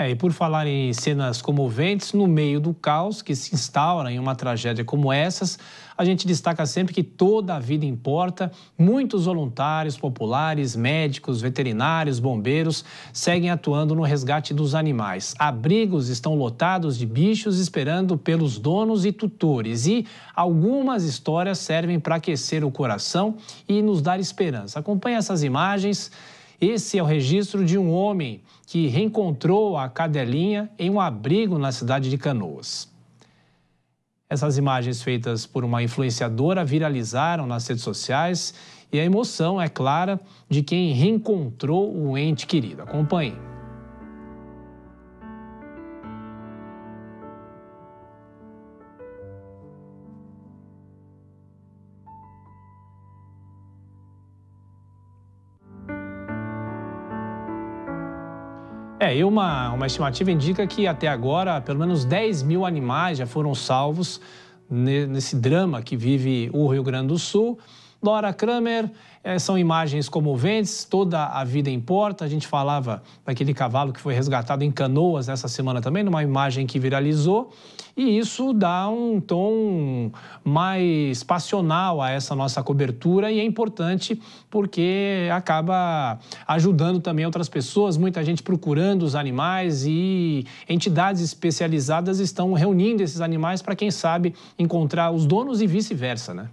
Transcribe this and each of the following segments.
É, e por falar em cenas comoventes, no meio do caos que se instaura em uma tragédia como essas, a gente destaca sempre que toda a vida importa. Muitos voluntários populares, médicos, veterinários, bombeiros seguem atuando no resgate dos animais. Abrigos estão lotados de bichos esperando pelos donos e tutores. E algumas histórias servem para aquecer o coração e nos dar esperança. Acompanhe essas imagens esse é o registro de um homem que reencontrou a cadelinha em um abrigo na cidade de Canoas. Essas imagens feitas por uma influenciadora viralizaram nas redes sociais e a emoção é clara de quem reencontrou o ente querido. Acompanhe. É, e uma, uma estimativa indica que até agora pelo menos 10 mil animais já foram salvos nesse drama que vive o Rio Grande do Sul. Laura Kramer, eh, são imagens comoventes, toda a vida importa. A gente falava daquele cavalo que foi resgatado em canoas essa semana também, numa imagem que viralizou, e isso dá um tom mais passional a essa nossa cobertura e é importante porque acaba ajudando também outras pessoas, muita gente procurando os animais e entidades especializadas estão reunindo esses animais para, quem sabe, encontrar os donos e vice-versa, né?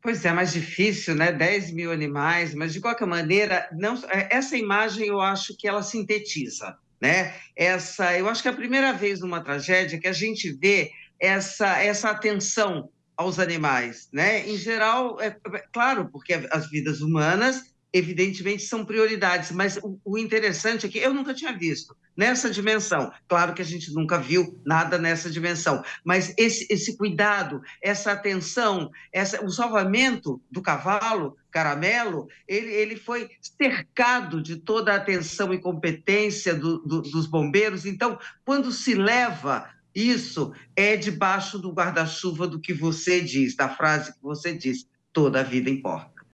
Pois é, mais difícil, né? 10 mil animais, mas de qualquer maneira, não, é, essa imagem eu acho que ela sintetiza, né? Essa, eu acho que é a primeira vez numa tragédia que a gente vê essa, essa atenção aos animais, né? Em geral, é, é claro, porque é, as vidas humanas evidentemente são prioridades, mas o, interessante é que eu nunca tinha visto nessa dimensão. Claro que a gente nunca viu nada nessa dimensão, mas esse, esse cuidado, essa atenção, essa, o salvamento do cavalo Caramelo, ele, ele foi cercado de toda a atenção e competência do, do, dos bombeiros. Então, quando se leva isso, é debaixo do guarda-chuva do que você diz, da frase que você diz, toda a vida importa.